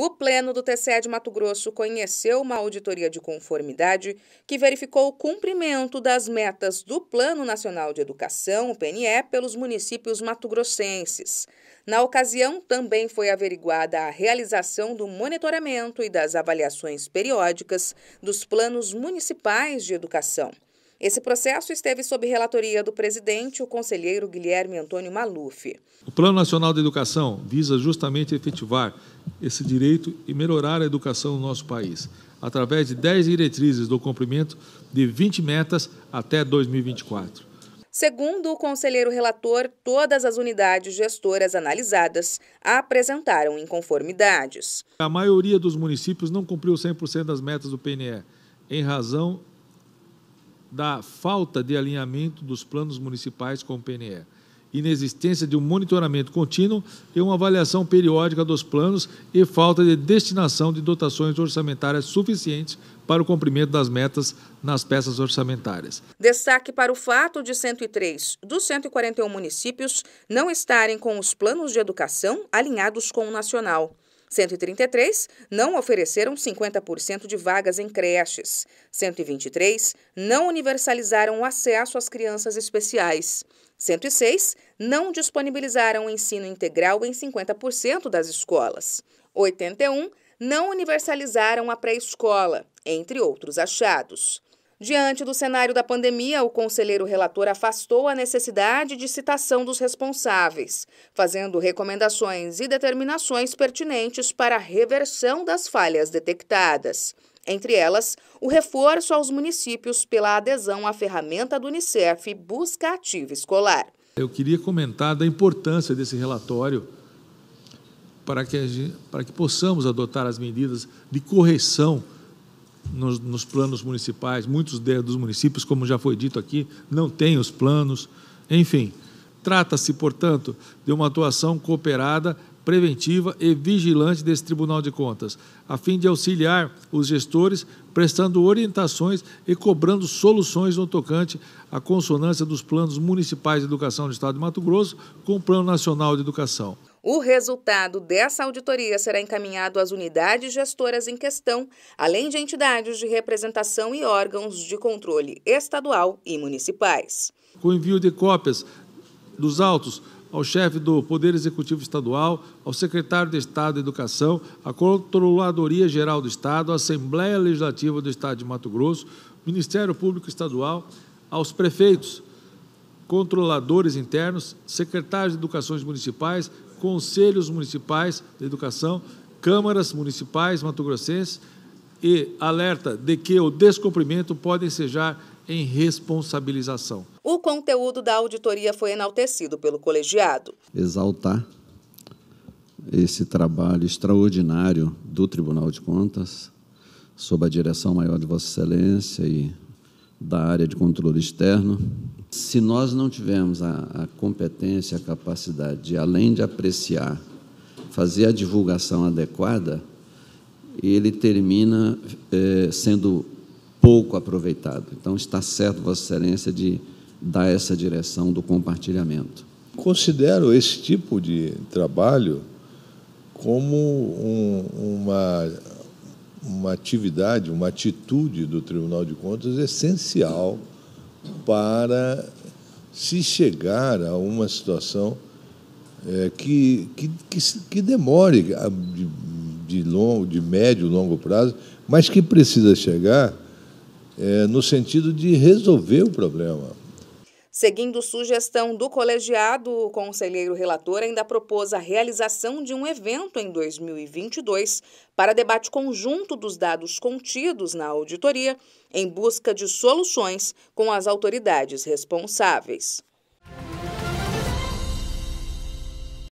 O Pleno do TCE de Mato Grosso conheceu uma auditoria de conformidade que verificou o cumprimento das metas do Plano Nacional de Educação, o PNE, pelos municípios matogrossenses. Na ocasião, também foi averiguada a realização do monitoramento e das avaliações periódicas dos planos municipais de educação. Esse processo esteve sob relatoria do presidente, o conselheiro Guilherme Antônio Maluf. O Plano Nacional de Educação visa justamente efetivar esse direito e melhorar a educação no nosso país, através de 10 diretrizes do cumprimento de 20 metas até 2024. Segundo o conselheiro relator, todas as unidades gestoras analisadas apresentaram inconformidades. A maioria dos municípios não cumpriu 100% das metas do PNE, em razão da falta de alinhamento dos planos municipais com o PNE, inexistência de um monitoramento contínuo e uma avaliação periódica dos planos e falta de destinação de dotações orçamentárias suficientes para o cumprimento das metas nas peças orçamentárias. Destaque para o fato de 103 dos 141 municípios não estarem com os planos de educação alinhados com o nacional. 133 não ofereceram 50% de vagas em creches. 123 não universalizaram o acesso às crianças especiais. 106 não disponibilizaram o ensino integral em 50% das escolas. 81 não universalizaram a pré-escola, entre outros achados. Diante do cenário da pandemia, o conselheiro relator afastou a necessidade de citação dos responsáveis, fazendo recomendações e determinações pertinentes para a reversão das falhas detectadas. Entre elas, o reforço aos municípios pela adesão à ferramenta do Unicef Busca Ativa Escolar. Eu queria comentar da importância desse relatório para que, gente, para que possamos adotar as medidas de correção nos, nos planos municipais, muitos dos municípios, como já foi dito aqui, não têm os planos. Enfim, trata-se, portanto, de uma atuação cooperada, preventiva e vigilante desse Tribunal de Contas, a fim de auxiliar os gestores, prestando orientações e cobrando soluções no tocante à consonância dos planos municipais de educação do Estado de Mato Grosso com o Plano Nacional de Educação. O resultado dessa auditoria será encaminhado às unidades gestoras em questão, além de entidades de representação e órgãos de controle estadual e municipais. Com envio de cópias dos autos ao chefe do Poder Executivo Estadual, ao secretário de Estado da Educação, à Controladoria Geral do Estado, à Assembleia Legislativa do Estado de Mato Grosso, Ministério Público Estadual, aos prefeitos, controladores internos, secretários de educações municipais, conselhos municipais de educação, câmaras municipais matogrossenses e alerta de que o descumprimento pode ensejar em responsabilização. O conteúdo da auditoria foi enaltecido pelo colegiado. Exaltar esse trabalho extraordinário do Tribunal de Contas, sob a direção maior de Vossa Excelência e da área de controle externo. Se nós não tivermos a, a competência, a capacidade de, além de apreciar, fazer a divulgação adequada, ele termina eh, sendo pouco aproveitado. Então, está certo, Vossa Excelência, de dar essa direção do compartilhamento. Considero esse tipo de trabalho como um, uma uma atividade, uma atitude do Tribunal de Contas essencial para se chegar a uma situação é, que, que, que, que, demore de, de, longo, de médio, longo prazo, mas que precisa chegar é, no sentido de resolver o problema. Seguindo sugestão do colegiado, o conselheiro relator ainda propôs a realização de um evento em 2022 para debate conjunto dos dados contidos na auditoria em busca de soluções com as autoridades responsáveis.